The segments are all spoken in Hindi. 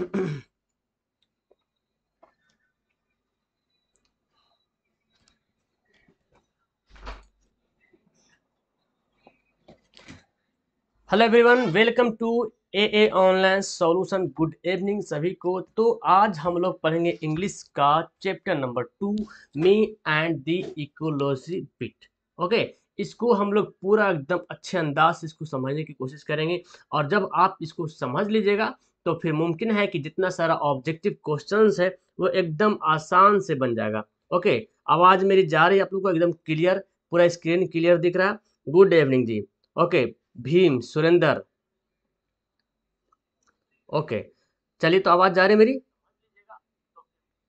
Hello everyone welcome to A A online solution good evening सभी को तो आज हम लोग पढ़ेंगे इंग्लिश का chapter number two me and the ecology bit okay इसको हम लोग पूरा एकदम अच्छे अंदाज से इसको समझने की कोशिश करेंगे और जब आप इसको समझ लीजिएगा तो फिर मुमकिन है कि जितना सारा ऑब्जेक्टिव क्वेश्चन है वो एकदम आसान से बन जाएगा ओके आवाज़ मेरी जा रही है आप लोग को एकदम क्लियर पूरा स्क्रीन क्लियर दिख रहा है good evening ji okay Bhim Surendra okay चलिए तो आवाज़ जा रही है मेरी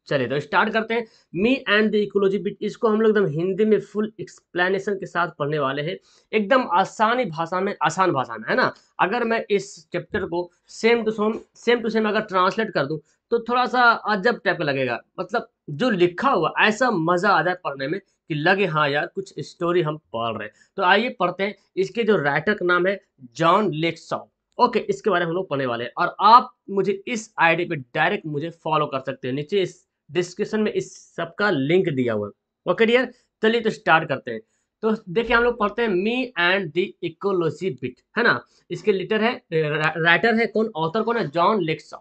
चलिए तो स्टार्ट करते हैं me and the ecology bit इसको हम लोग एकदम हिंदी में फुल एक्सप्लेनेशन के साथ पढ़ने वाले हैं एकदम आसानी भाषा में आसान भाषा में है ना अगर मैं इस चैप्टर को same to same same to same अगर ट्रांसलेट कर दूं तो थोड़ा सा अजब टाइप का लगेगा मतलब जो लिखा हुआ ऐसा मज़ा आ जाए पढ़ने में कि लगे हाँ यार कुछ स्टोरी हम पढ़ रहे हैं तो आइए पढ़ते हैं इसके जो राइटर का नाम है जॉन लेक्सॉ ओके इसके बारे में हम लोग पढ़ने वाले हैं और आप मुझे इस आईडी पे डायरेक्ट मुझे फॉलो कर सकते हैं नीचे इस डिस्क्रिप्शन में इस सबका लिंक दिया हुआ है ओके डियर चलिए तो स्टार्ट करते हैं तो देखिए हम लोग पढ़ते हैं me and the ecology bit है ना इसके लिटर है राइटर है कौन ऑथर कौन है जॉन लेक्सॉ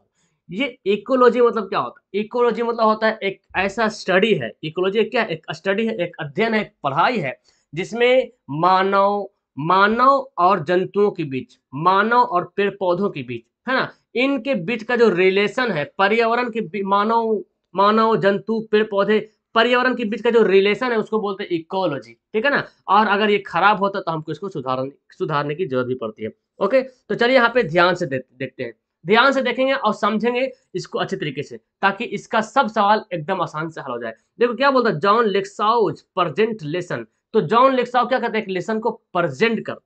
ये इकोलॉजी मतलब क्या होता है इकोलॉजी मतलब होता है एक ऐसा स्टडी है इकोलॉजी क्या एक स्टडी है एक अध्ययन है एक पढ़ाई है जिसमें मानव मानव और जंतुओं के बीच मानव और पेड़ पौधों के बीच है ना इनके बीच का जो रिलेशन है पर्यावरण के मानव मानव जंतु पेड़ पौधे पर्यावरण के बीच का जो रिलेशन है उसको बोलते हैं इकोलॉजी ठीक है ना और अगर ये खराब होता तो हमको इसको सुधार सुधारने की जरूरत भी पड़ती है ओके तो चलिए यहाँ पे ध्यान से दे, देखते हैं ध्यान से देखेंगे और समझेंगे इसको अच्छे तरीके से ताकि इसका सब सवाल एकदम आसान से हल हो जाए देखो क्या बोलता है जॉन लेक्साउज प्रजेंट लेसन तो जॉन लेक्साउ क्या कहते हैं लेसन को प्रजेंट कर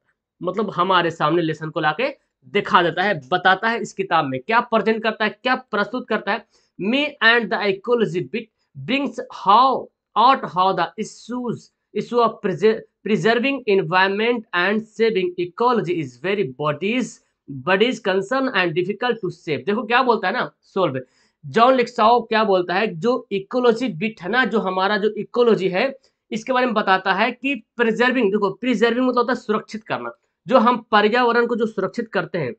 मतलब हमारे सामने लेसन को लाके दिखा देता है बताता है इस किताब में क्या प्रजेंट करता है क्या प्रस्तुत करता है me and the ecology bit brings how out how the issues issue of preser preserving environment and saving ecology is very bodies bodies concern and difficult to save देखो क्या बोलता है ना solve जॉन लिक्साओ क्या बोलता है जो इकोलॉजी बिट है ना जो हमारा जो इकोलॉजी है इसके बारे में बताता है कि प्रिजर्विंग देखो प्रिजर्विंग मतलब होता है सुरक्षित करना जो हम पर्यावरण को जो सुरक्षित करते हैं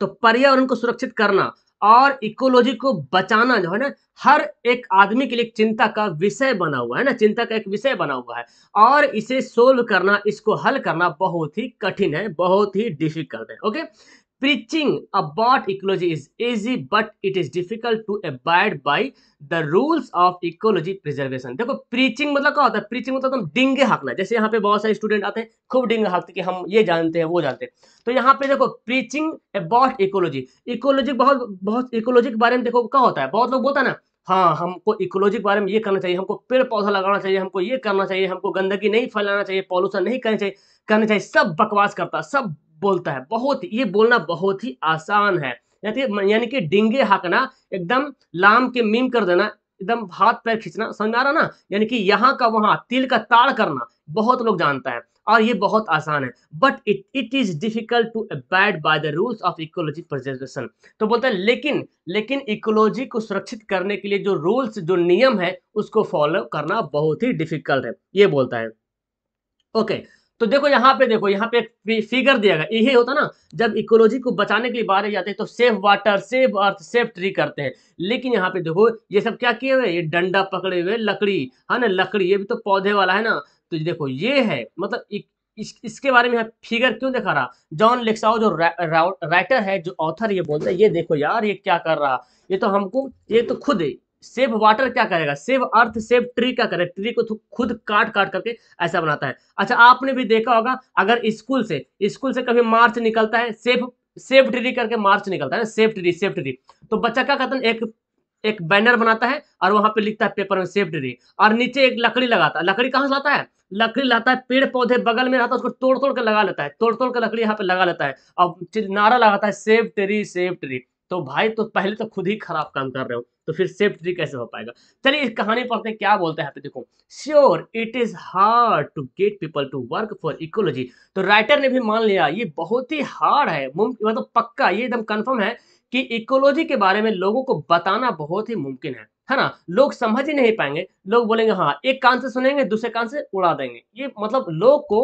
तो पर्यावरण को सुरक्षित करना और इकोलॉजी को बचाना जो है ना हर एक आदमी के लिए चिंता का विषय बना हुआ है ना चिंता का एक विषय बना हुआ है और इसे सोल्व करना इसको हल करना बहुत ही कठिन है बहुत ही डिफिकल्ट है okay Preaching about ecology is easy, but it is difficult to abide by the rules of ecology preservation. देखो preaching मतलब क्या होता है preaching मतलब तुम डिंगे हाँकना जैसे यहाँ पे बहुत सारे स्टूडेंट आते हैं खूब डिंगे हाँकते कि हम ये जानते हैं वो जानते हैं तो यहाँ पे देखो preaching about ecology. इकोलॉजी बहुत बहुत इकोलॉजी के बारे में देखो क्या होता है बहुत लोग बोलता है ना हाँ हमको इकोलॉजी के बारे में ये करना चाहिए हमको पेड़ पौधा लगाना चाहिए हमको ये करना चाहिए हमको गंदगी नहीं फैलाना चाहिए पॉल्यूशन नहीं करना चाहिए करना चाहिए सब बकवास करता सब बोलता है बहुत ये बोलना बहुत ही आसान है यानी कि डिंगे हाँकना एकदम लाम के मीम कर देना एकदम हाथ पैर खींचना समझ आ रहा ना यानी कि यहाँ का वहाँ तिल का ताड़ करना बहुत लोग जानता है और ये बहुत आसान है but it it is difficult to abide by the rules of ecology preservation तो बोलता है लेकिन लेकिन इकोलॉजी को सुरक्षित करने के लिए जो रूल्स जो नियम है उसको फॉलो करना बहुत ही डिफिकल्ट है ये बोलता है ओके okay. तो देखो यहाँ पे देखो यहाँ पे एक फिगर दिया गया यही होता ना जब इकोलॉजी को बचाने के लिए बाहर जाते हैं तो safe water safe earth safe tree करते हैं लेकिन यहाँ पे देखो ये सब क्या किए हुए ये डंडा पकड़े हुए लकड़ी है ना लकड़ी ये भी तो पौधे वाला है ना तो देखो ये है मतलब इक, इस, इसके बारे में यहाँ फिगर क्यों दिखा रहा जॉन लेक्साओ जो रा, रा, राइटर है जो ऑथर ये बोलता है ये देखो यार ये क्या कर रहा ये तो हमको ये तो खुद सेव वाटर क्या करेगा सेव अर्थ सेव ट्री क्या करेगा ट्री को खुद काट काट करके ऐसा बनाता है अच्छा आपने भी देखा होगा अगर स्कूल से स्कूल से कभी मार्च निकलता है सेफ सेव ट्री करके मार्च निकलता है ना सेफ ट्री सेफ ट्री तो बच्चा क्या करता है एक एक बैनर बनाता है और वहां पे लिखता है पेपर में सेफ ट्री और नीचे एक लकड़ी लगाता है लकड़ी कहाँ से लाता है लकड़ी लाता है पेड़ पौधे बगल में रहता है उसको तोड़ तोड़ के लगा लेता है तोड़ तोड़ के लकड़ी यहाँ पे लगा लेता है और नारा लगाता है सेफ ट्री सेफ ट्री तो भाई तो पहले तो खुद ही खराब काम कर रहे हो तो फिर सेफ ट्री कैसे हो पाएगा चलिए इस कहानी पढ़ते क्या बोलते हैं देखो sure it is hard to get people to work for ecology तो राइटर ने भी मान लिया ये बहुत ही हार्ड है मतलब पक्का ये एकदम कन्फर्म है कि इकोलॉजी के बारे में लोगों को बताना बहुत ही मुमकिन है है ना लोग समझ ही नहीं पाएंगे लोग बोलेंगे हाँ एक कान से सुनेंगे दूसरे कान से उड़ा देंगे ये मतलब लोग को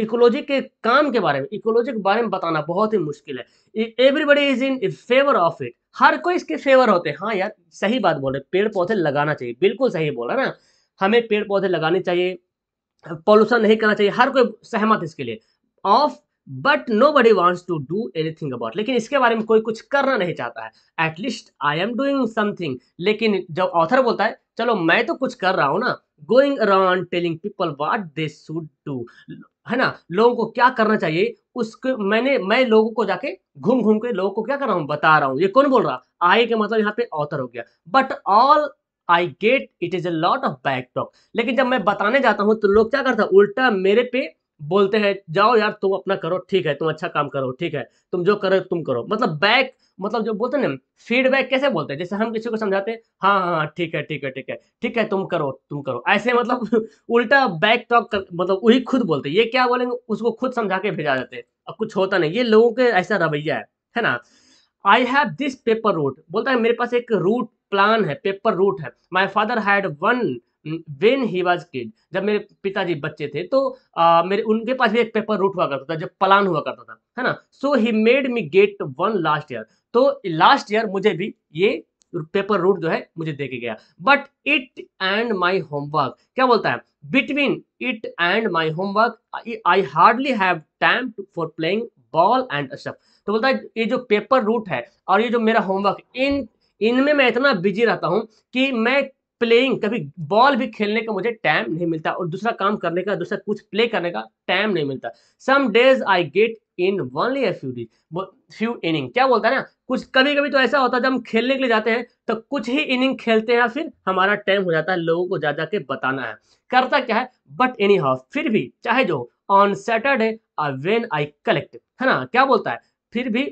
इकोलॉजी के काम के बारे में इकोलॉजी के बारे में बताना बहुत ही मुश्किल है everybody is in favour of it हर कोई इसके फेवर होते हैं हाँ यार सही बात बोल रहे पेड़ पौधे लगाना चाहिए बिल्कुल सही बोल रहे ना हमें पेड़ पौधे लगाने चाहिए पॉल्यूशन नहीं करना चाहिए हर कोई सहमत इसके लिए of but nobody wants to do anything about लेकिन इसके बारे में कोई कुछ करना नहीं चाहता है at least I am doing something लेकिन जब ऑथर बोलता है चलो मैं तो कुछ कर रहा हूँ ना going around telling people what they should do है ना लोगों को क्या करना चाहिए उसके मैंने मैं लोगों को जाके घूम घूम के लोगों को क्या कर रहा हूँ बता रहा हूँ ये कौन बोल रहा आई के मतलब यहाँ पे ऑथर हो गया but all I get it is a lot of back talk लेकिन जब मैं बताने जाता हूँ तो लोग क्या करता उल्टा मेरे पे बोलते हैं जाओ यार तुम अपना करो ठीक है तुम अच्छा काम करो ठीक है तुम जो करो तुम करो मतलब बैक मतलब जो बोलते हैं ना फीडबैक कैसे बोलते हैं जैसे हम किसी को समझाते हैं हाँ हाँ, हाँ ठीक है ठीक है ठीक है ठीक है तुम करो तुम करो ऐसे मतलब उल्टा बैक टॉक मतलब वही खुद बोलते हैं ये क्या बोलेंगे उसको खुद समझा के भेजा जाते हैं अब कुछ होता नहीं ये लोगों के ऐसा रवैया है है ना I have this paper route बोलता है मेरे पास एक रूट प्लान है पेपर रूट है my father had one when he was kid जब मेरे पिताजी बच्चे थे तो आ, मेरे उनके पास भी एक पेपर रूट हुआ करता था जब पलान हुआ करता था है ना so he made me get one last year तो लास्ट ईयर मुझे भी ये पेपर रूट जो है मुझे देके गया but it and my homework क्या बोलता है between it and my homework I hardly have time for playing ball and अशफ तो बोलता है ये जो पेपर रूट है और ये जो मेरा होमवर्क इन इनमें मैं इतना बिजी रहता हूँ कि मैं प्लेइंग कभी बॉल भी खेलने का मुझे टाइम नहीं मिलता और दूसरा काम करने का दूसरा कुछ प्ले करने का टाइम नहीं मिलता some days I get in only few days few inning क्या बोलता है ना कुछ कभी कभी तो ऐसा होता है जब हम खेलने के लिए जाते हैं तो कुछ ही इनिंग खेलते हैं फिर हमारा टाइम हो जाता है लोगों को जा जाके बताना है करता क्या है बट एनी हाउ फिर भी चाहे जो on Saturday when I collect है ना क्या बोलता है फिर भी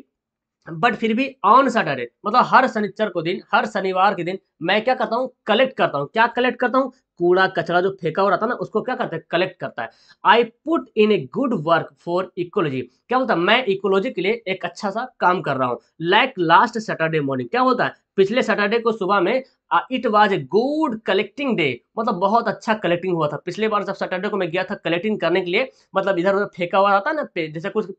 बट फिर भी ऑन सैटरडे मतलब हर शनिचर को दिन हर शनिवार के दिन मैं क्या करता हूँ कलेक्ट करता हूँ क्या कलेक्ट करता हूँ कूड़ा कचरा जो फेंका हुआ रहता था ना उसको क्या करता है कलेक्ट करता है I put in a good work for ecology क्या होता है मैं इकोलॉजी के लिए एक अच्छा सा काम कर रहा हूँ लाइक लास्ट सैटरडे मॉर्निंग क्या होता है पिछले सैटरडे को सुबह में it was a good collecting day मतलब बहुत अच्छा कलेक्टिंग हुआ था पिछले बार जब सैटरडे को मैं गया था कलेक्टिंग करने के लिए मतलब इधर उधर फेंका हुआ था ना जैसे कुछ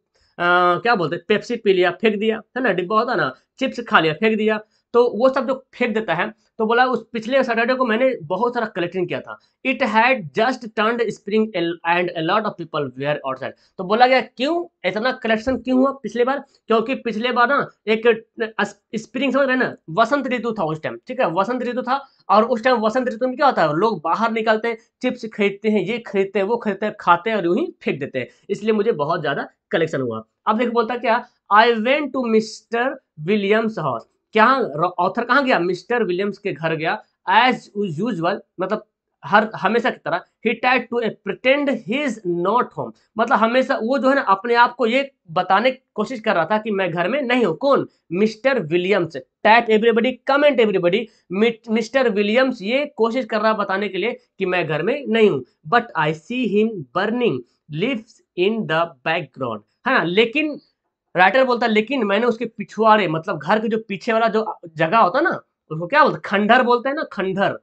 क्या बोलते हैं पेप्सी पी लिया फेंक दिया है ना डिब्बा होता ना चिप्स खा लिया फेंक दिया तो वो सब जो फेंक देता है तो बोला उस पिछले सैटरडे को मैंने बहुत सारा कलेक्टिंग किया था it had just turn spring and a lot of people were outside तो बोला गया क्यों इतना कलेक्शन क्यों हुआ पिछले बार क्योंकि पिछले बार ना एक स्प्रिंग समझ रहे ना वसंत ऋतु था उस टाइम ठीक है वसंत ऋतु था और उस टाइम वसंत ऋतु में क्या होता है लोग बाहर निकलते हैं चिप्स खरीदते हैं ये खरीदते हैं वो खरीदते हैं खाते हैं और यूं ही फेंक देते हैं इसलिए मुझे बहुत ज़्यादा कलेक्शन हुआ अब देखो बोलता क्या I went to Mister Williams house क्या ऑथर कहाँ गया मिस्टर विलियम्स के घर गया एज यूजल मतलब हर हमेशा की तरह ही टाइड to a pretend he not home मतलब हमेशा वो जो है ना अपने आप को ये बताने की कोशिश कर रहा था कि मैं घर में नहीं हूं कौन Mister Williams type everybody comment everybody Mister Williams ये कोशिश कर रहा बताने के लिए कि मैं घर में नहीं हूं but I see him burning leaves in the background है ना लेकिन राइटर बोलता है लेकिन मैंने उसके पिछवाड़े मतलब घर के जो पीछे वाला जो जगह होता ना उसको क्या बोलते खंडर बोलते हैं ना खंडर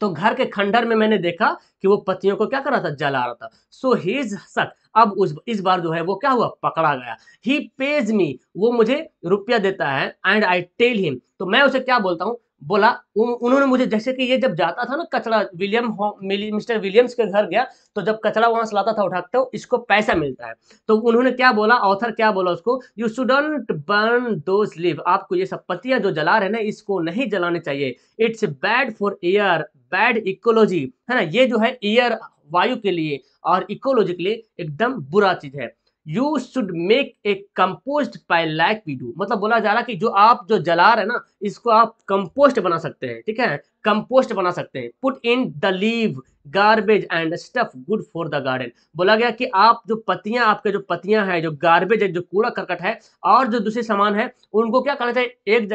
तो घर के खंडर में मैंने देखा कि वो पतियों को क्या कर रहा था जला रहा था सो ही सक अब उस इस बार जो है वो क्या हुआ पकड़ा गया ही पेज मी वो मुझे रुपया देता है एंड आई टेल हिम तो मैं उसे क्या बोलता हूँ बोला उन्होंने मुझे जैसे कि ये जब जाता था ना कचरा विलियम मिस्टर विलियम्स के घर गया तो जब कचरा वहां से लाता था उठाते हो इसको पैसा मिलता है तो उन्होंने क्या बोला ऑथर क्या बोला उसको you shouldn't burn those leave आपको ये सब पत्तियां जो जला रहे ना इसको नहीं जलाने चाहिए it's bad for air bad ecology है ना ये जो है एयर वायु के लिए और इकोलॉजी के लिए एकदम बुरा चीज है you should make a compost pile like we do मतलब बोला जा रहा कि जो आप जो जला रहे ना इसको आप कंपोस्ट बना सकते हैं ठीक है कंपोस्ट बना सकते हैं put in the leave garbage and stuff good for the garden बोला गया कि आप जो पत्तियां आपके जो पत्तियां हैं जो गार्बेज है जो कूड़ा करकट है और जो दूसरे सामान है उनको क्या करना चाहिए एक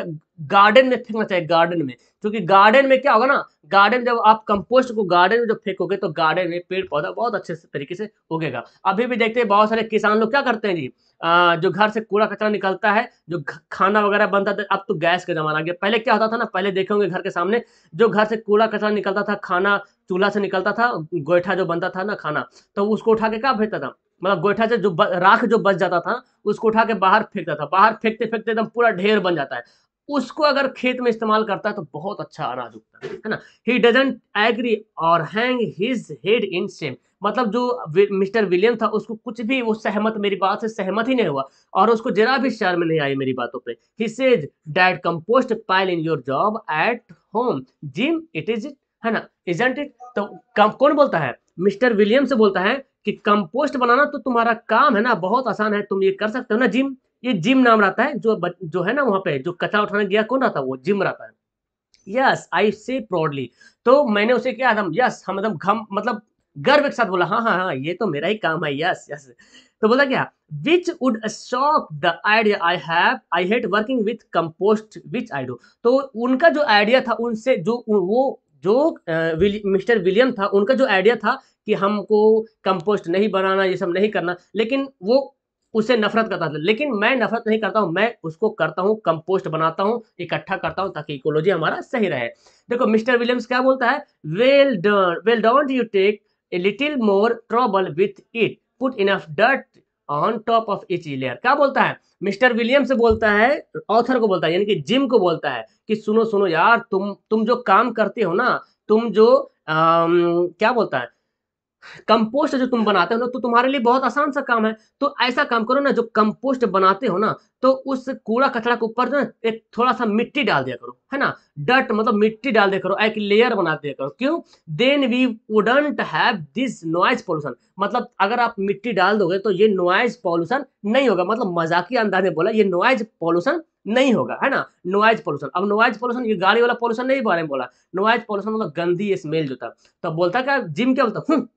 गार्डन में फेंकना चाहिए गार्डन में क्योंकि गार्डन में क्या होगा ना गार्डन जब आप कंपोस्ट को गार्डन में जब फेंकोगे तो गार्डन में पेड़ पौधा बहुत अच्छे तरीके से उगेगा अभी भी देखते हैं बहुत सारे किसान लोग क्या करते हैं जी आ, जो घर से कूड़ा कचरा निकलता है जो खाना वगैरह बनता था अब तो गैस का जमाना आ गया पहले क्या होता था ना पहले देखेंगे घर के सामने जो घर से कूड़ा कचरा निकलता था खाना चूल्हा से निकलता था गोयठा जो बनता था ना खाना तो उसको उठा के कहाँ फेंकता था मतलब गोयठा से जो राख जो बच जाता था उसको उठा के बाहर फेंकता था बाहर फेंकते फेंकते एकदम पूरा ढेर बन जाता है उसको अगर खेत में इस्तेमाल करता है तो बहुत अच्छा अनाज उगता है है ना ही डजेंट एग्री और hang his head in shame मतलब जो मिस्टर विलियम था उसको कुछ भी वो सहमत मेरी बात से सहमत ही नहीं हुआ और उसको जरा भी शर्म नहीं आई मेरी बातों पे he says that compost pile in your job at home Jim it is है ना इजेंट इट तो कम, कौन बोलता है मिस्टर विलियम से बोलता है कि कंपोस्ट बनाना तो तुम्हारा काम है ना बहुत आसान है तुम ये कर सकते हो ना जिम ये जिम नाम रहता है जो जो है ना वहां पे जो कचरा उठाने गया कौन रहता है वो जिम रहता है यस आई से प्राउडली तो मैंने उसे क्या एकदम यस हम एकदम घम मतलब गर्व के साथ बोला हाँ हाँ हाँ ये तो मेरा ही काम है यस यस तो बोला क्या which would shock the idea I have I hate working with compost which I do तो उनका जो आइडिया था उनसे जो वो जो मिस्टर विलियम था उनका जो आइडिया था कि हमको कंपोस्ट नहीं बनाना ये सब नहीं करना लेकिन वो उसे नफरत करता था लेकिन मैं नफरत नहीं करता हूँ मैं उसको करता हूँ कंपोस्ट बनाता हूँ इकट्ठा करता हूँ ताकि इकोलॉजी हमारा सही रहे देखो मिस्टर विलियम्स क्या बोलता है well done well don't you take a little more trouble with it put enough dirt on top of each layer क्या बोलता है मिस्टर विलियम से बोलता है ऑथर को बोलता है यानी कि जिम को बोलता है कि सुनो सुनो यार तुम तुम जो काम करते हो ना तुम जो आ, क्या बोलता है कंपोस्ट जो तुम बनाते हो ना तो तुम्हारे लिए बहुत आसान सा काम है तो ऐसा काम करो ना जो कंपोस्ट बनाते हो ना तो उस कूड़ा कचरा के ऊपर ना एक थोड़ा सा मिट्टी डाल दिया करो है ना डट मतलब मिट्टी डाल दिया करो एक लेयर बना दिया करो क्यों then we wouldn't have this noise pollution मतलब अगर आप मिट्टी डाल दोगे तो ये नॉइज पॉल्यूशन नहीं होगा मतलब मजाकिया अंदाज में बोला ये नॉइज पॉल्यूशन नहीं होगा है ना नॉइज पॉल्यूशन अब नॉइज पॉल्यूशन ये गाड़ी वाला पॉल्यूशन नहीं बारे में बोला नॉइज पॉल्यूशन मतलब गंदी स्मेल जो था तो बोलता क्या जिम क्या बोलता हूँ हम्म,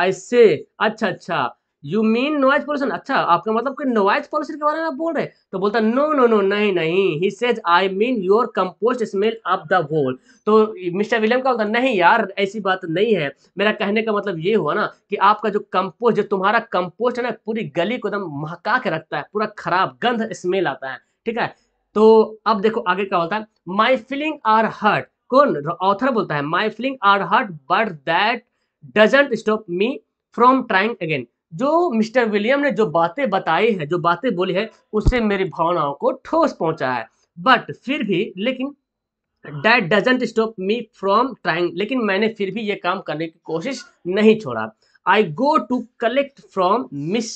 आई से अच्छा अच्छा यू मीन नॉइज पॉल्यूशन अच्छा आपका मतलब कि नॉइज पॉल्यूशन के बारे में आप बोल रहे तो बोलता नो नो नो नहीं नहीं he says I mean your compost smell of the whole तो मिस्टर विलियम का बोलता नहीं यार ऐसी बात नहीं है मेरा कहने का मतलब ये हुआ ना कि आपका जो कंपोस्ट जो तुम्हारा कंपोस्ट है ना पूरी गली को एकदम महका के रखता है पूरा खराब गंध स्मेल आता है ठीक है तो अब देखो आगे क्या होता है माई फीलिंग आर हर्ट कौन ऑथर बोलता है my feeling are hurt but that doesn't stop me from trying again जो मिस्टर विलियम ने जो बातें बताई है जो बातें बोली है उससे मेरी भावनाओं को ठोस पहुंचा है बट फिर भी लेकिन that doesn't stop me from trying लेकिन मैंने फिर भी ये काम करने की कोशिश नहीं छोड़ा I go to collect from Miss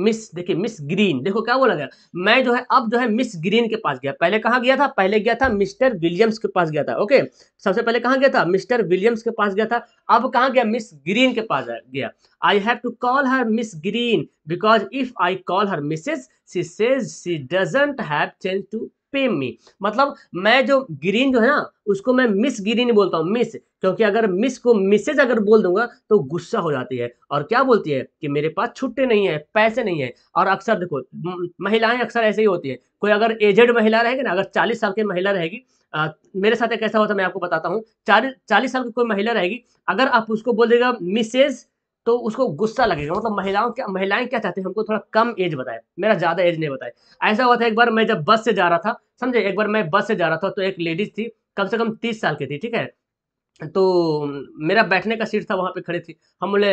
Miss देखिए मिस ग्रीन देखो क्या बोला गया मैं जो है अब जो है मिस ग्रीन के पास गया पहले कहाँ गया था पहले गया था मिस्टर विलियम्स के पास गया था ओके सबसे पहले कहाँ गया था मिस्टर विलियम्स के पास गया था अब कहाँ गया मिस ग्रीन के पास गया I have to call her Miss Green because if I call her Mrs she says she doesn't have change to pay me मतलब मैं जो ग्रीन जो है ना उसको मैं मिस ग्रीन बोलता हूँ मिस क्योंकि अगर मिस को मिसेज अगर बोल दूंगा तो गुस्सा हो जाती है और क्या बोलती है कि मेरे पास छुट्टे नहीं है पैसे नहीं है और अक्सर देखो महिलाएं अक्सर ऐसे ही होती है कोई अगर एजेड महिला रहेगी ना अगर चालीस साल की महिला रहेगी आ, मेरे साथ कैसा होता होता मैं आपको बताता हूँ चालीस चालीस साल की कोई महिला रहेगी अगर आप उसको बोल देगा मिसेज तो उसको गुस्सा लगेगा मतलब महिलाओं क्या महिलाएं क्या चाहती हैं हमको थोड़ा कम एज बताए मेरा ज़्यादा एज नहीं बताए ऐसा हुआ था एक बार मैं जब बस से जा रहा था समझे एक बार मैं बस से जा रहा था तो एक लेडीज थी कम से कम तीस साल की थी ठीक है तो मेरा बैठने का सीट था वहाँ पे खड़ी थी हम बोले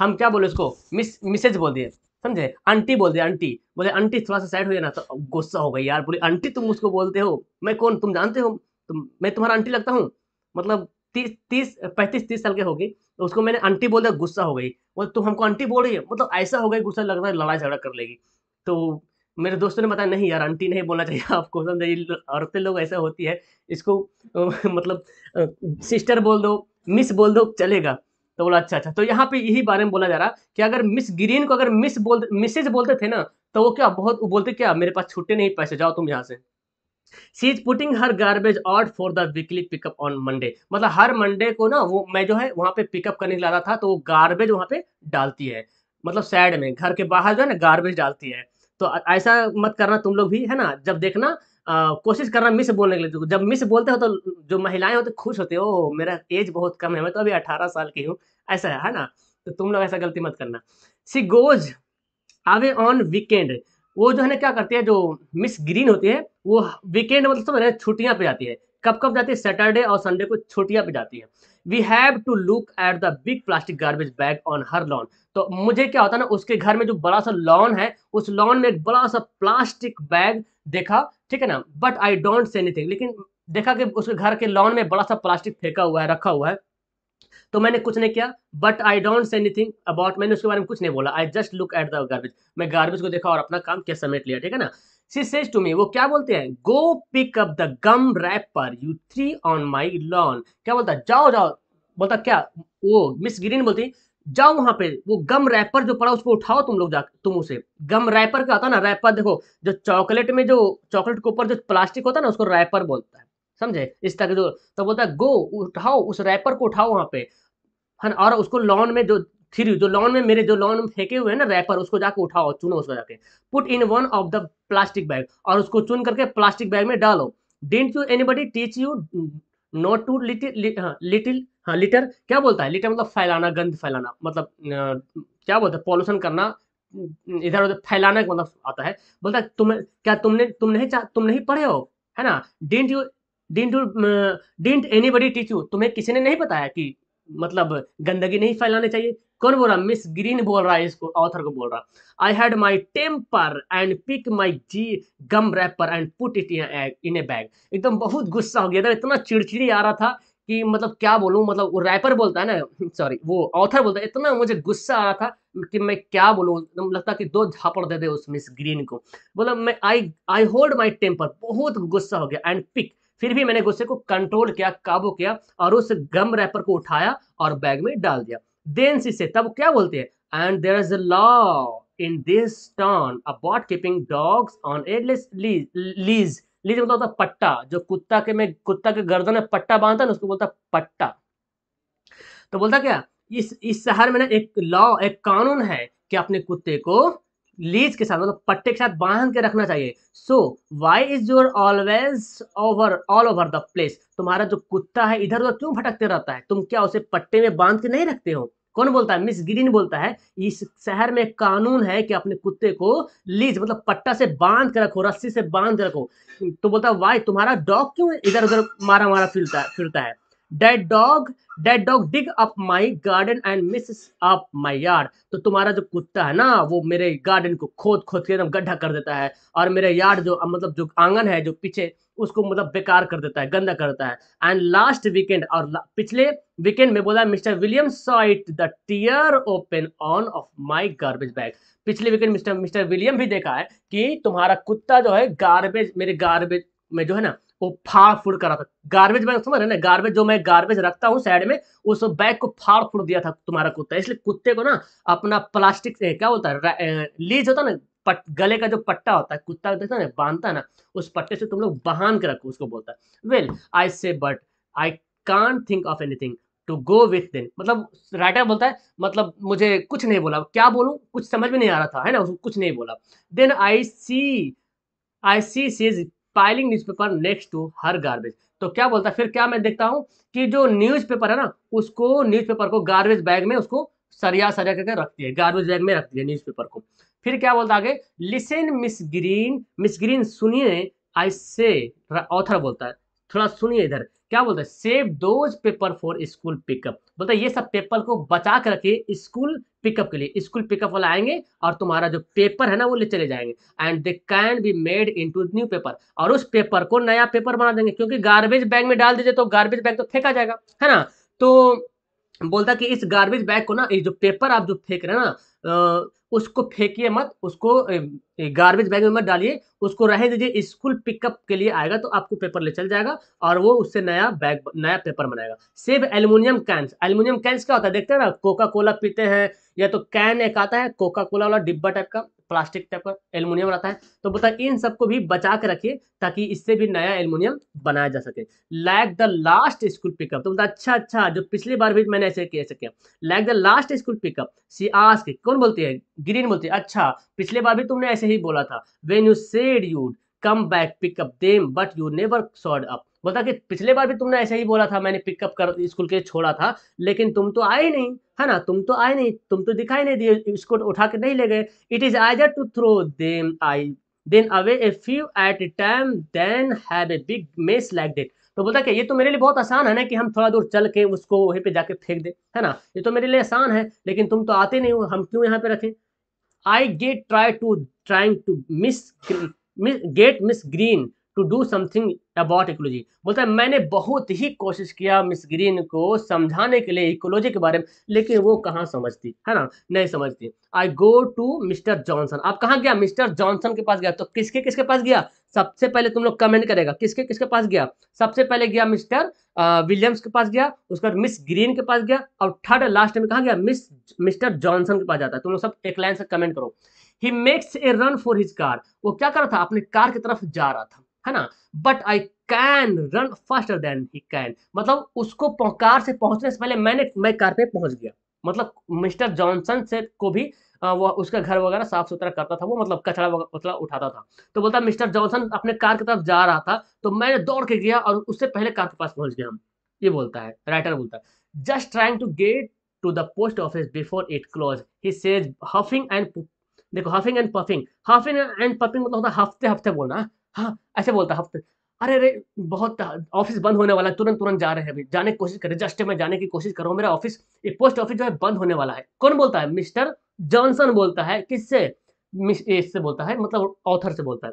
हम क्या बोले उसको मिस मिसेज बोल दिए समझे आंटी बोल दिया आंटी बोले आंटी थोड़ा सा साइड हो जाना तो गुस्सा हो गई यार बोली आंटी तुम उसको बोलते हो मैं कौन तुम जानते हो तुम मैं तुम्हारा आंटी लगता हूँ मतलब तीस तीस पैंतीस तीस साल के होगी तो उसको मैंने आंटी बोल दिया गुस्सा हो गई वो तुम हमको आंटी बोल रही है मतलब ऐसा हो गया गुस्सा लग रहा है लड़ाई झगड़ा कर लेगी तो मेरे दोस्तों ने बताया नहीं यार आंटी नहीं बोलना चाहिए आपको समझ औरतें लोग ऐसा होती है इसको मतलब सिस्टर बोल दो मिस बोल दो चलेगा तो बोला अच्छा अच्छा तो यहाँ पे यही बारे में बोला जा रहा कि अगर मिस ग्रीन को अगर मिस बोल मिसेज बोलते थे ना तो वो क्या बहुत बोलते क्या मेरे पास छुट्टे नहीं पैसे जाओ तुम यहाँ से she is putting her garbage out for the weekly pickup on Monday मतलब हर मंडे को ना वो मैं जो है वहां पे पिकअप करने जाता था तो वो गार्बेज वहां पे डालती है मतलब साइड में घर के बाहर जो है ना गार्बेज डालती है तो ऐसा मत करना तुम लोग भी है ना जब देखना आ, कोशिश करना मिस बोलने के लिए जब मिस बोलते हो तो जो महिलाएं होती खुश होते हो मेरा एज बहुत कम है मैं तो अभी अठारह साल की हूँ ऐसा है, है ना तो तुम लोग ऐसा गलती मत करना she goes away on weekend वो जो है ना क्या करती है जो मिस ग्रीन होती है वो वीकेंड मतलब समझ रहे पे जाती है कब कब जाती है सैटरडे और संडे को छुट्टियां पे जाती है we have to look at the big plastic garbage bag on her lawn तो मुझे क्या होता है ना उसके घर में जो बड़ा सा लॉन है उस लॉन में एक बड़ा सा प्लास्टिक बैग देखा ठीक है ना but I don't say anything लेकिन देखा कि उसके घर के लॉन में बड़ा सा प्लास्टिक फेंका हुआ है रखा हुआ है तो मैंने कुछ नहीं किया but I don't say anything about मैंने उसके बारे में कुछ नहीं बोला I just look at the garbage मैं गार्बेज को देखा और अपना काम क्या समेट लिया ठीक है ना सी सेज टू मी वो क्या बोलते हैं go pick up the gum wrapper you threw on my lawn क्या बोलता है जाओ जाओ बोलता क्या वो मिस ग्रीन बोलती जाओ वहां पे वो गम रैपर जो पड़ा उसको उठाओ तुम लोग जा तुम उसे गम रैपर का आता ना रैपर देखो जो चॉकलेट में जो चॉकलेट के ऊपर जो प्लास्टिक होता है ना उसको रैपर बोलता है समझे इस तरह जो तो बोलता है गो उठाओ उस रैपर को उठाओ वहाँ पे है ना और उसको लॉन में जो थ्री जो लॉन में मेरे जो लॉन में फेंके हुए हैं ना रैपर उसको जाके उठाओ चुनो उसको जाके put in one of the plastic bag और उसको चुन करके प्लास्टिक बैग में डालो didn't you anybody teach you not to little little हाँ लिटर हाँ, क्या बोलता है लिटर मतलब फैलाना गंद फैलाना मतलब क्या बोलता है पॉल्यूशन करना इधर उधर फैलाना मतलब आता है बोलता है तुम्हें क्या तुमने तुम नहीं चाह तुम नहीं पढ़े हो है ना didn't you didn't didn't anybody teach you तुम्हें किसी ने नहीं बताया कि मतलब गंदगी नहीं फैलानी चाहिए कौन बोल रहा मिस ग्रीन बोल रहा है इसको ऑथर को बोल रहा I had my temper and pick my जी gum wrapper and put it in a bag एकदम बहुत गुस्सा हो गया था इतना चिड़चिड़ी आ रहा था कि मतलब क्या बोलूँ मतलब वो रैपर बोलता है ना सॉरी वो ऑथर बोलता है इतना मुझे गुस्सा आ रहा था कि मैं क्या बोलूँ एकदम लगता कि दो झापड़ दे दे उस मिस ग्रीन को बोला मैं आई आई होल्ड माई टेम्पर बहुत गुस्सा हो गया एंड पिक फिर भी मैंने गुस्से को कंट्रोल किया काबू किया और उस गम रैपर को उठाया और बैग में डाल दिया देन से तब क्या बोलते हैं and there is a law in this town about keeping dogs on a leash leash मतलब होता पट्टा जो कुत्ता के में कुत्ता के गर्दन में पट्टा बांधता है ना उसको बोलता पट्टा तो बोलता क्या इस इस शहर में ना एक लॉ एक कानून है कि अपने कुत्ते को लीज के साथ मतलब तो पट्टे के साथ बांध के रखना चाहिए so why is your always over all over the place तुम्हारा जो कुत्ता है इधर उधर क्यों भटकते रहता है तुम क्या उसे पट्टे में बांध के नहीं रखते हो कौन बोलता है मिस ग्रीन बोलता है इस शहर में कानून है कि अपने कुत्ते को लीज मतलब पट्टा से बांध के रखो रस्सी से बांध के रखो तो बोलता है वाई तुम्हारा डॉग क्यों इधर उधर मारा मारा फिरता फिरता है dead dog dead dog dig up my garden and mess up my yard तो तुम्हारा जो कुत्ता है ना वो मेरे गार्डन को खोद खोद के एकदम गड्ढा कर देता है और मेरे यार्ड जो मतलब जो आंगन है जो पीछे उसको मतलब बेकार कर देता है गंदा कर देता है एंड लास्ट वीकेंड और पिछले वीकेंड में बोला Mr William sight the tear open on off my garbage bag पिछले वीकेंड मिस्टर मिस्टर विलियम भी देखा है कि तुम्हारा कुत्ता जो है गार्बेज मेरे गार्बेज में जो है ना को फाड़ फूड़ करा था गार्बेज बैग समझ रहे ना गार्बेज जो मैं गार्बेज रखता हूँ साइड में उस बैग को फाड़ फूड़ दिया था तुम्हारा कुत्ता इसलिए कुत्ते को ना अपना प्लास्टिक क्या होता है लीज होता है ना पट गले का जो पट्टा होता है कुत्ता देखता है ना बांधता है ना उस पट्टे से तुम लोग बहान के रखो उसको बोलता है well I say but I can't think of anything to go with then मतलब राइटर बोलता है मतलब मुझे कुछ नहीं बोला क्या बोलूँ कुछ समझ में नहीं आ रहा था है ना उसको कुछ नहीं बोला then I see I see sees filing newspaper next to her garbage तो क्या बोलता है फिर क्या मैं देखता हूँ कि जो न्यूज़पेपर है ना उसको न्यूज़पेपर को गार्बेज बैग में उसको सरिया सरिया करके रखती है गार्बेज बैग में रखती है न्यूज़पेपर को फिर क्या बोलता आगे listen Miss Green Miss Green सुनिए आई से ऑथर बोलता है थोड़ा सुनिए इधर क्या बोलते हैं save those paper for school pickup बोलते हैं ये सब पेपर को बचा कर रखिए स्कूल पिकअप के लिए स्कूल पिकअप वाला आएंगे और तुम्हारा जो पेपर है ना वो ले चले जाएंगे and they can be made into new paper और उस पेपर को नया पेपर बना देंगे क्योंकि गार्बेज बैग में डाल दीजिए तो गार्बेज बैग तो फेंका जाएगा है ना तो बोलता कि इस गार्बेज बैग को ना ये जो पेपर आप जो फेंक रहे हैं ना उसको फेंकिए मत उसको गार्बेज बैग में मत डालिए उसको रह दीजिए स्कूल पिकअप के लिए आएगा तो आपको पेपर ले चल जाएगा और वो उससे नया बैग नया पेपर बनाएगा save aluminium cans aluminium cans क्या होता है देखते हैं ना कोका कोला पीते हैं या तो कैन एक आता है कोका कोला वाला डिब्बा टाइप का प्लास्टिक टाइप का एल्यूमिनियम रहता है तो बताइए इन सबको भी बचा के रखिए ताकि इससे भी नया एल्यूमिनियम बनाया जा सके like the last school pickup तो बता अच्छा अच्छा जो पिछली बार भी मैंने ऐसे कह सके किया like the last school pickup सी आस कौन बोलती है ग्रीन बोलती है अच्छा पिछले बार भी तुमने ऐसे ही बोला था when you said you'd come back pick up them but you never showed up बोलता कि पिछले बार भी तुमने ऐसा ही बोला था मैंने पिकअप कर स्कूल के छोड़ा था लेकिन तुम तो आए नहीं है ना तुम तो आए नहीं तुम तो दिखाई नहीं दिए इसको उठा के नहीं ले गए it is I to throw them I then away a few at a time then have a big mess like that तो बोलता कि ये तो मेरे लिए बहुत आसान है ना कि हम थोड़ा दूर चल के उसको वहीं पे जाके फेंक दे है ना ये तो मेरे लिए आसान है लेकिन तुम तो आते नहीं हो हम क्यों यहाँ पे रखें I get try to trying to Miss get Miss Green to do something about ecology बोलता है मैंने बहुत ही कोशिश किया मिस ग्रीन को समझाने के लिए इकोलॉजी के बारे में लेकिन वो कहाँ समझती है ना नहीं समझती I go to Mr Johnson आप कहाँ गया मिस्टर जॉनसन के पास गया तो किसके किसके पास गया सबसे पहले तुम लोग कमेंट करेगा किसके किसके पास गया सबसे पहले गया मिस्टर विलियम्स के पास गया उसके बाद मिस ग्रीन के पास गया और थर्ड लास्ट में कहा गया मिस मिस्टर जॉनसन के पास जाता है तुम लोग सब एक लाइन से कमेंट करो he makes a run for his car वो क्या कर रहा था अपनी कार की तरफ जा रहा था है ना but I can run faster than he can मतलब उसको कार से पहुंचने से पहले मैंने मैं कार पे पहुंच गया मतलब मिस्टर जॉनसन से को भी वो उसका घर वगैरह साफ सुथरा करता था वो मतलब कचरा वगैरह मतलब उठाता था तो बोलता मिस्टर जॉनसन अपने कार की तरफ जा रहा था तो मैंने दौड़ के गया और उससे पहले कार के पास पहुंच गया ये बोलता है राइटर बोलता है just trying to get to the post office before it close he says huffing and देखो huffing and puffing huffing and puffing मतलब होता है हफ्ते हफ्ते बोलना हाँ ऐसे बोलता हफ्ते अरे अरे बहुत ऑफिस बंद होने वाला है तुरंत तुरंत जा रहे हैं अभी जाने की कोशिश करें जस्ट में जाने की कोशिश करो मेरा ऑफिस ये पोस्ट ऑफिस जो है बंद होने वाला है कौन बोलता है मिस्टर जॉनसन बोलता है किससे इससे बोलता है मतलब ऑथर से बोलता है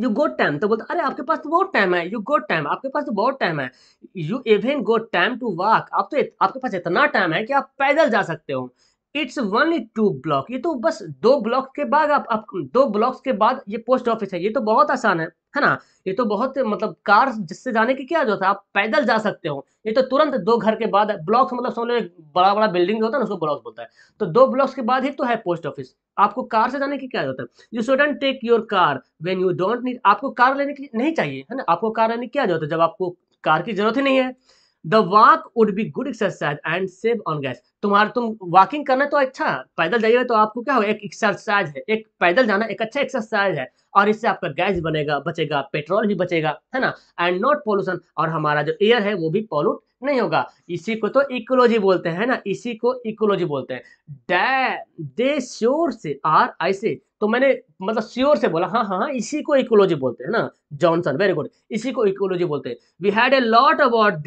यू गोट टाइम तो बोलता अरे आपके पास तो बहुत टाइम है यू गोट टाइम आपके पास तो बहुत टाइम है you even got time to walk आप तो आपके पास इतना टाइम है कि आप पैदल जा सकते हो इट्स वनली टू ब्लॉक ये तो बस दो ब्लॉक के बाद आप, आप दो ब्लॉक्स के बाद ये पोस्ट ऑफिस है ये तो बहुत आसान है है ना ये तो बहुत मतलब कार जिससे जाने की क्या जरूरत है आप पैदल जा सकते हो ये तो तुरंत दो घर के बाद ब्लॉक्स मतलब समझ लो बड़ा बड़ा बिल्डिंग होता है ना उसको ब्लॉक्स बोलता है तो दो ब्लॉक्स के बाद ही तो है पोस्ट ऑफिस आपको कार से जाने की क्या जरूरत है you shouldn't take your car when you don't need आपको कार लेने की नहीं चाहिए है ना आपको कार लेने की क्या जरूरत है जब आपको कार की जरूरत ही नहीं है the walk would be good exercise and save on gas तुम्हारा तुम वॉकिंग करना तो अच्छा पैदल जाइएगा तो आपको क्या होगा एक एक्सरसाइज है एक पैदल जाना एक अच्छा एक्सरसाइज है और इससे आपका गैस बनेगा बचेगा पेट्रोल भी बचेगा है ना एंड नॉट पॉल्यूशन और हमारा जो एयर है वो भी पॉल्यूट नहीं होगा इसी को तो इकोलॉजी बोलते हैं ना इसी को इकोलॉजी बोलते हैं day they sure say are ऐसे तो मैंने मतलब श्योर से बोला हाँ हाँ, हाँ इसी को इकोलॉजी बोलते हैं ना जॉनसन वेरी गुड इसी को इकोलॉजी बोलते हैं we had a lot about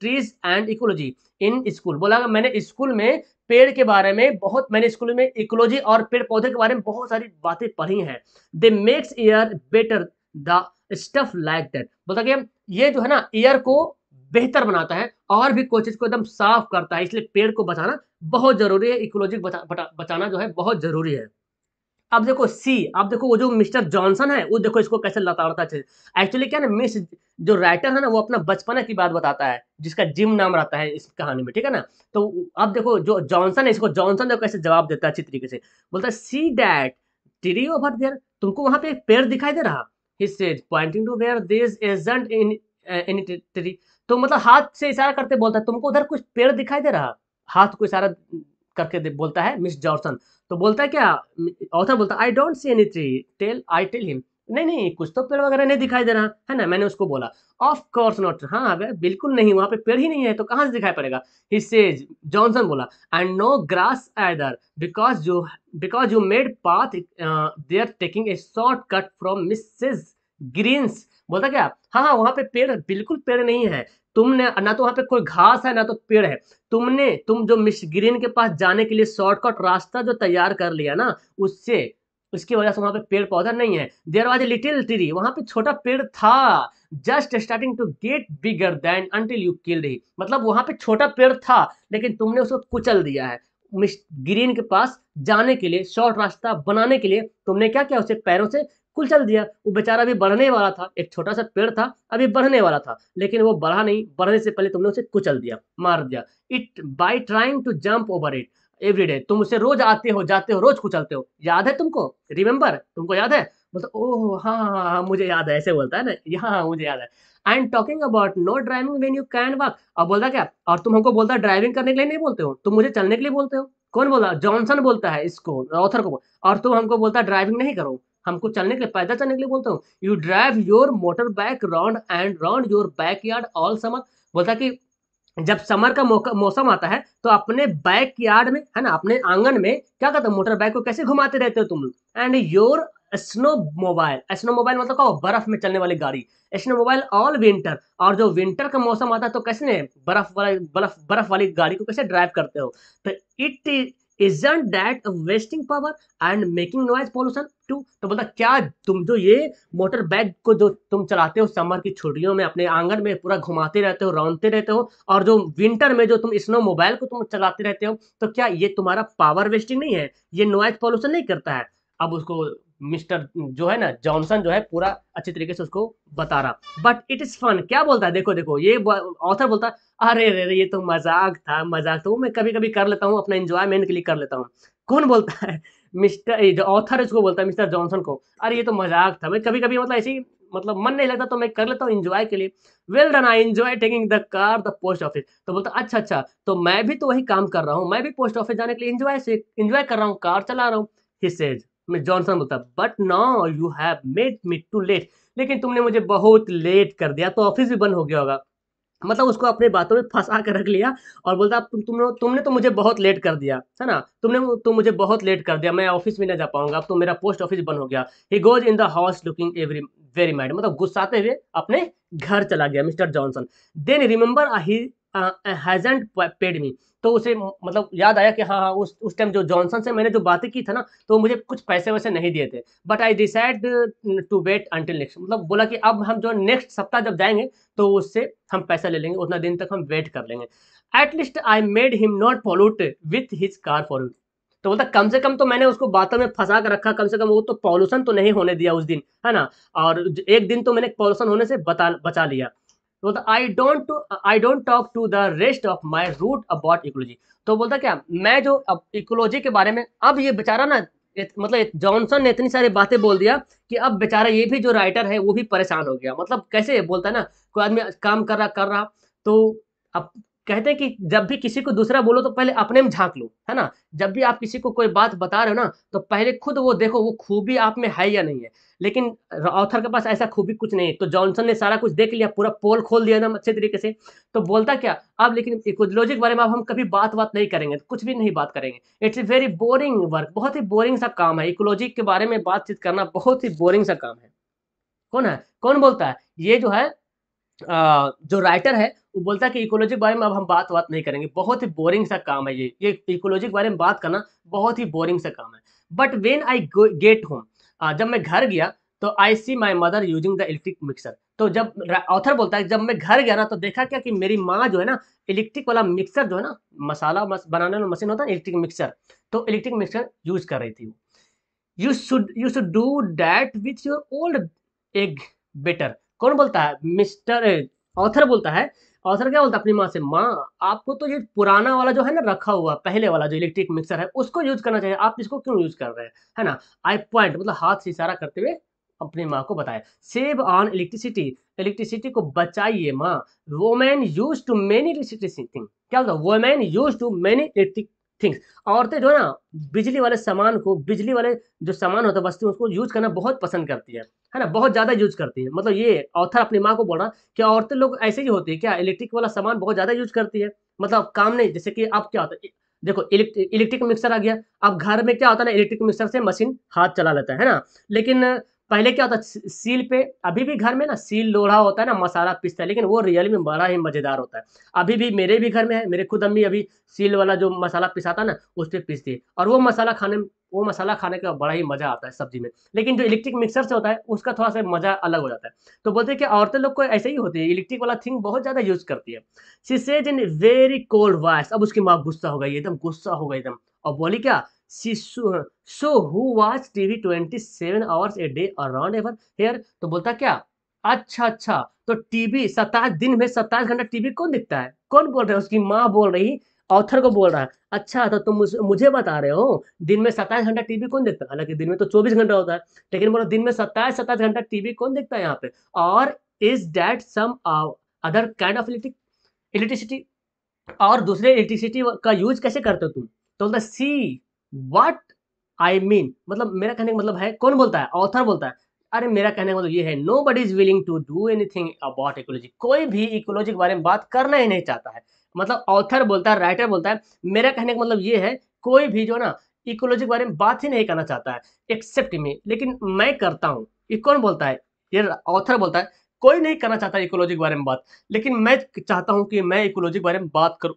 trees and ecology in school बोला मैंने स्कूल में पेड़ के बारे में बहुत मैंने स्कूल में इकोलॉजी और पेड़ पौधे के बारे में बहुत सारी बातें पढ़ी हैं they makes air better the stuff like that बोलता कि ये जो है ना एयर को बेहतर बनाता है और भी कोचेज को एकदम साफ करता है इसलिए पेड़ को बचाना बहुत जरूरी है इकोलॉजी बचा, बचाना जो है बहुत जरूरी है अब देखो सी अब देखो वो जो मिस्टर जॉनसन है वो देखो इसको कैसे लताड़ता है एक्चुअली क्या ना मिस जो राइटर है ना वो अपना बचपना की बात बताता है जिसका जिम नाम रहता है इस कहानी में ठीक है ना तो अब देखो जो जॉनसन है इसको जॉनसन देखो कैसे जवाब देता है अच्छी तरीके से बोलता है see that tree over there तुमको वहां पे एक पेड़ दिखाई दे रहा pointing to where this agent in tree तो मतलब हाथ से इशारा करते बोलता है तुमको उधर कुछ पेड़ दिखाई दे रहा हाथ को इशारा करके बोलता है मिस जॉर्सन तो बोलता है क्या ऑथर बोलता है I don't see any tree tell I tell him नहीं नहीं कुछ तो पेड़ वगैरह नहीं दिखाई दे रहा है ना मैंने उसको बोला ऑफ कोर्स नॉट हाँ अगर बिल्कुल नहीं वहाँ पे पेड़ ही नहीं है तो कहाँ से दिखाई पड़ेगा ही सेज जॉनसन बोला and no grass either because you because you made path they are taking a short cut from Mrs Green's बोलता क्या हाँ हाँ वहाँ पे पेड़ बिल्कुल पेड़ नहीं है तुमने ना तो वहां पे कोई घास है ना तो पेड़ है तुमने तुम जो मिस ग्रीन के पास जाने के लिए शॉर्टकट रास्ता जो तैयार कर लिया ना उससे उसकी वजह से वहां पे पेड़ पौधा नहीं है there was a little tree वहां पे छोटा पेड़ था just starting to get bigger then until you kill रही मतलब वहां पे छोटा पेड़ था लेकिन तुमने उसको कुचल दिया है ग्रीन के पास जाने के लिए शॉर्ट रास्ता बनाने के लिए तुमने क्या किया उसे पैरों से कुल चल दिया वो बेचारा अभी बढ़ने वाला था एक छोटा सा पेड़ था अभी बढ़ने वाला था लेकिन वो बढ़ा नहीं बढ़ने से पहले तुमने उसे कुचल दिया मार दिया it by trying to jump over it every तुम उसे रोज आते हो जाते हो रोज कुचलते हो याद है तुमको रिमेम्बर तुमको याद है बोलता ओह हाँ हाँ हाँ मुझे याद है ऐसे बोलता है ना हाँ हाँ मुझे याद है I am talking about no driving when you can walk और बोलता क्या और तुम हमको बोलता ड्राइविंग करने के लिए नहीं बोलते हो तुम मुझे चलने के लिए बोलते हो कौन बोला जॉनसन बोलता है इसको ऑथर को और तुम हमको बोलता ड्राइविंग नहीं करो हमको चलने के लिए पैदल चलने के लिए बोलता हूँ you drive your motorbike round and round your backyard all summer बोलता है कि जब समर का मौसम आता है तो अपने बैक यार्ड में है ना अपने आंगन में क्या करते हो मोटर बाइक को कैसे घुमाते रहते हो तुम and your snowmobile snowmobile मतलब कहो बर्फ में चलने वाली गाड़ी स्नो मोबाइल ऑल विंटर और जो विंटर का मौसम आता है तो कैसे बर्फ वाला बर्फ बर्फ वाली गाड़ी को कैसे ड्राइव करते हो तो it isn't that wasting power and making noise pollution too तो बोलता क्या तुम जो ये मोटर बैग को जो तुम चलाते हो समर की छुट्टियों में अपने आंगन में पूरा घुमाते रहते हो रौनते रहते हो और जो विंटर में जो तुम स्नो मोबाइल को तुम चलाते रहते हो तो क्या ये तुम्हारा पावर वेस्टिंग नहीं है ये नॉइज पॉल्यूशन नहीं करता है अब उसको मिस्टर जो है ना जॉनसन जो है पूरा अच्छे तरीके से उसको बता रहा बट इट इज फन क्या बोलता है देखो देखो ये ऑथर बोलता है अरे रे रे ये तो मजाक था मजाक तो मैं कभी कभी कर लेता हूँ अपना इंजॉयमेंट के लिए कर लेता हूँ कौन बोलता है मिस्टर ऑथर इसको बोलता है मिस्टर जॉनसन को अरे ये तो मजाक था मैं कभी कभी मतलब ऐसे मतलब मन नहीं लगता तो मैं कर लेता हूँ इंजॉय के लिए well done I enjoy taking the car the post office तो बोलता अच्छा अच्छा तो मैं भी तो वही काम कर रहा हूँ मैं भी पोस्ट ऑफिस जाने के लिए इंजॉय से इंजॉय कर रहा हूँ कार चला रहा हूँ जॉनसन बोलता बट ना you have made me too late लेकिन तुमने मुझे बहुत लेट कर दिया तो ऑफिस भी बंद हो गया होगा मतलब उसको अपने बातों में फंसा कर रख लिया और बोलता तुम तुम तुमने तो मुझे बहुत लेट कर दिया है ना तुमने तो मुझे बहुत लेट कर दिया मैं ऑफिस में ना जा पाऊंगा अब तो मेरा पोस्ट ऑफिस बंद हो गया he goes in the house looking every very mad मतलब गुस्साते हुए अपने घर चला गया Mr Johnson then remember he hasn't paid me तो उसे मतलब याद आया कि हाँ हाँ उस उस टाइम जो जॉनसन से मैंने जो बातें की था ना तो मुझे कुछ पैसे वैसे नहीं दिए थे but I decide to wait until next मतलब बोला कि अब हम जो नेक्स्ट सप्ताह जब जाएंगे तो उससे हम पैसा ले लेंगे उतना दिन तक हम वेट कर लेंगे at least I made him not pollute with his car for तो बोलता कम से कम तो मैंने उसको बातों में फंसा कर रखा कम से कम वो तो पॉल्यूशन तो नहीं होने दिया उस दिन है ना और एक दिन तो मैंने पॉल्यूशन होने से बता बचा लिया तो I don't I don't talk to the rest of my route about ecology तो बोलता क्या मैं जो अब इकोलॉजी के बारे में अब ये बेचारा ना इत, मतलब जॉनसन ने इतनी सारी बातें बोल दिया कि अब बेचारा ये भी जो राइटर है वो भी परेशान हो गया मतलब कैसे बोलता है ना कोई आदमी काम कर रहा कर रहा तो अब कहते हैं कि जब भी किसी को दूसरा बोलो तो पहले अपने में झांक लो है ना जब भी आप किसी को कोई बात बता रहे हो ना तो पहले खुद वो देखो वो खूबी आप में है या नहीं है लेकिन ऑथर के पास ऐसा खूबी कुछ नहीं है तो जॉनसन ने सारा कुछ देख लिया पूरा पोल खोल दिया ना अच्छे तरीके से तो बोलता क्या अब लेकिन इकोलॉजी के बारे में अब हम कभी बात बात नहीं करेंगे तो कुछ भी नहीं बात करेंगे it's a very boring work बहुत ही बोरिंग सा काम है इकोलॉजी के बारे में बातचीत करना बहुत ही बोरिंग सा काम है कौन है कौन बोलता है ये जो है जो राइटर है वो बोलता है कि इकोलॉजी के बारे में अब हम बात बात नहीं करेंगे बहुत ही बोरिंग सा काम है ये ये इकोलॉजी के बारे में बात करना बहुत ही बोरिंग सा काम है but when I get home जब मैं घर गया तो I see my mother using the electric mixer तो जब ऑथर बोलता है जब मैं घर गया ना तो देखा क्या कि मेरी माँ जो है ना इलेक्ट्रिक वाला मिक्सर जो है ना मसाला मस, बनाने वाला मशीन होता है इलेक्ट्रिक मिक्सर तो इलेक्ट्रिक मिक्सर यूज कर रही थी वो you should you should do that with your old egg beater कौन बोलता है मिस्टर ऑथर बोलता है ऑसर क्या बोलता अपनी माँ से माँ आपको तो ये पुराना वाला जो है ना रखा हुआ पहले वाला जो इलेक्ट्रिक मिक्सर है उसको यूज करना चाहिए आप इसको क्यों यूज कर रहे हैं है ना आई पॉइंट मतलब हाथ से इशारा करते हुए अपनी माँ को बताया सेव ऑन इलेक्ट्रिसिटी इलेक्ट्रिसिटी को बचाइए माँ women use too many electricity क्या होता है women use too many electric things औरतें जो है ना बिजली वाले सामान को बिजली वाले जो सामान होता है वस्तु उसको यूज करना बहुत पसंद करती है है ना बहुत ज़्यादा यूज करती है मतलब ये ऑथर अपनी माँ को बोल रहा कि औरतें लोग ऐसे ही होती है क्या इलेक्ट्रिक वाला सामान बहुत ज़्यादा यूज करती है मतलब काम नहीं जैसे कि अब क्या होता है देखो इलेक्ट्रिक मिक्सर आ गया अब घर में क्या होता है ना इलेक्ट्रिक मिक्सर से मशीन हाथ चला लेता है ना लेकिन पहले क्या होता है सील पे अभी भी घर में ना सील लोढ़ा होता है ना मसाला पिसता है लेकिन वो रियल में बड़ा ही मज़ेदार होता है अभी भी मेरे भी घर में है मेरे खुद अम्मी अभी सील वाला जो मसाला पिसाता ना उस पर पिसती है और वो मसाला खाने वो मसाला खाने का बड़ा ही मज़ा आता है सब्जी में लेकिन जो इलेक्ट्रिक मिक्सर से होता है उसका थोड़ा सा मज़ा अलग हो जाता है तो बोलते हैं कि औरतें लोग को ऐसे ही होती है इलेक्ट्रिक वाला थिंग बहुत ज़्यादा यूज़ करती है she says in very cold voice अब उसकी माँ गुस्सा हो गई एकदम गुस्सा हो गई एकदम और बोली क्या so who watch TV twenty seven hours a day around ever here तो बोलता क्या अच्छा अच्छा तो टीवी सत्ताईस दिन में सत्ताईस घंटा टीवी कौन दिखता है कौन बोल रहा है उसकी माँ बोल रही ऑथर को बोल रहा है अच्छा तो तुम मुझे बता रहे हो दिन में सत्ताईस घंटा टीवी कौन देखता है हालांकि दिन में तो चौबीस घंटा होता है लेकिन बोलो दिन में सत्ताईस सत्ताईस घंटा टीवी कौन देखता है यहाँ पे और is that some other kind of electric electricity और दूसरे इलेक्ट्रिसिटी का यूज कैसे करते हो तुम तो बोलता सी वट आई मीन मतलब मेरा कहने का मतलब है कौन बोलता है ऑथर बोलता है अरे मेरा कहने का मतलब ये है nobody is willing to do anything about ecology कोई भी इकोलॉजी के बारे में बात करना ही नहीं चाहता है मतलब ऑथर बोलता है राइटर बोलता है मेरा कहने का मतलब ये है कोई भी जो ना इकोलॉजी के बारे में बात ही नहीं करना चाहता है एक्सेप्ट मी लेकिन मैं करता हूँ ये कौन बोलता है ये ऑथर बोलता है कोई नहीं करना चाहता इकोलॉजी के बारे में बात लेकिन मैं चाहता हूँ कि मैं इकोलॉजी के बारे में बात करूँ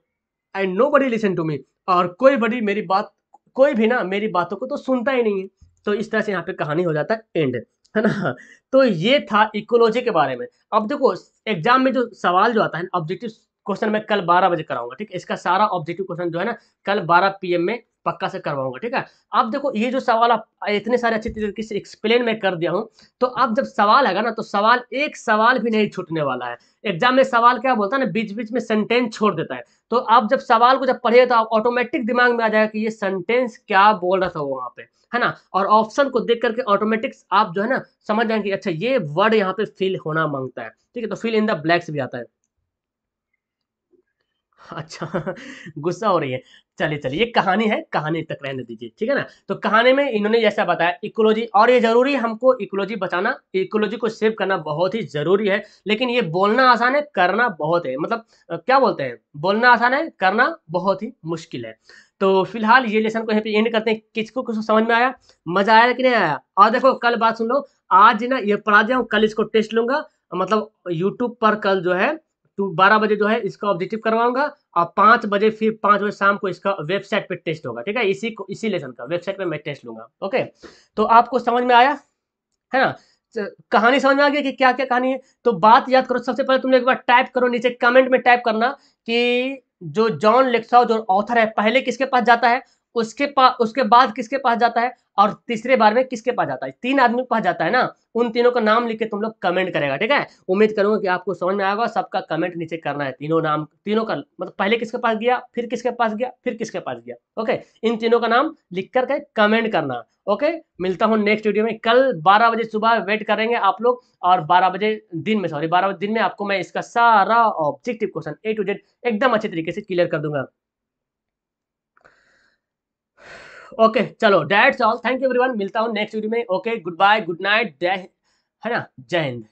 and nobody listen to me और कोई बड़ी मेरी बात कोई भी ना मेरी बातों को तो सुनता ही नहीं है तो इस तरह से यहाँ पे कहानी हो जाता है एंड है ना तो ये था इकोलॉजी के बारे में अब देखो एग्जाम में जो सवाल जो आता है ऑब्जेक्टिव क्वेश्चन मैं कल बारह बजे कराऊंगा ठीक है इसका सारा ऑब्जेक्टिव क्वेश्चन जो है ना कल बारह पीएम में पक्का से करवाऊंगा ठीक है अब देखो ये जो सवाल आप इतने सारे अच्छे तरीके से एक्सप्लेन में कर दिया हूँ तो अब जब सवाल है ना तो सवाल एक सवाल भी नहीं छूटने वाला है एग्जाम में सवाल क्या बोलता है ना बीच बीच में सेंटेंस छोड़ देता है तो आप जब सवाल को जब पढ़िए तो आप ऑटोमेटिक दिमाग में आ जाएगा कि ये सेंटेंस क्या बोल रहा था वो वहाँ पे है ना और ऑप्शन को देख करके ऑटोमेटिक आप जो है ना समझ जाएंगे अच्छा ये वर्ड यहाँ पे फिल होना मांगता है ठीक है तो फिल इन द ब्लैक्स भी आता है अच्छा गुस्सा हो रही है चलिए चलिए ये कहानी है कहानी तक रहने दीजिए ठीक है ना तो कहानी में इन्होंने जैसा बताया इकोलॉजी और ये जरूरी है हमको इकोलॉजी बचाना इकोलॉजी को सेव करना बहुत ही जरूरी है लेकिन ये बोलना आसान है करना बहुत है मतलब क्या बोलते हैं बोलना आसान है करना बहुत ही मुश्किल है तो फिलहाल ये लेसन को यहाँ पे एंड करते हैं किसको कुछ समझ में आया मजा आया कि नहीं आया और देखो कल बात सुन लो आज ना ये पढ़ा दिया कल इसको टेस्ट लूंगा मतलब यूट्यूब पर कल जो है टू बारह बजे जो है इसका ऑब्जेक्टिव करवाऊंगा और पांच बजे फिर पांच बजे शाम को इसका वेबसाइट पे टेस्ट होगा ठीक है इसी को इसी लेसन का वेबसाइट पे मैं टेस्ट लूंगा ओके तो आपको समझ में आया है ना तो कहानी समझ में आ गई कि क्या क्या कहानी है तो बात याद करो सबसे पहले तुमने एक बार टाइप करो नीचे कमेंट में टाइप करना कि जो जॉन लेक्सा जो ऑथर है पहले किसके पास जाता है उसके पास उसके बाद किसके पास जाता है और तीसरे बार में किसके पास जाता है तीन आदमी के पास जाता है ना उन तीनों का नाम लिख के तुम लोग कमेंट करेगा ठीक है उम्मीद करूंगा कि आपको समझ में आएगा सबका कमेंट नीचे करना है तीनों नाम तीनों का मतलब पहले किसके पास गया फिर किसके पास गया फिर किसके पास गया ओके इन तीनों का नाम लिख करके कमेंट करना ओके मिलता हूँ नेक्स्ट वीडियो में कल बारह बजे सुबह वेट करेंगे आप लोग और बारह बजे दिन में सॉरी बारह बजे दिन में आपको मैं इसका सारा objective question A to Z एकदम अच्छे तरीके से क्लियर कर दूंगा ओके चलो that's all thank you everyone मिलता हूँ नेक्स्ट वीडियो में okay goodbye good night जय है ना जय हिंद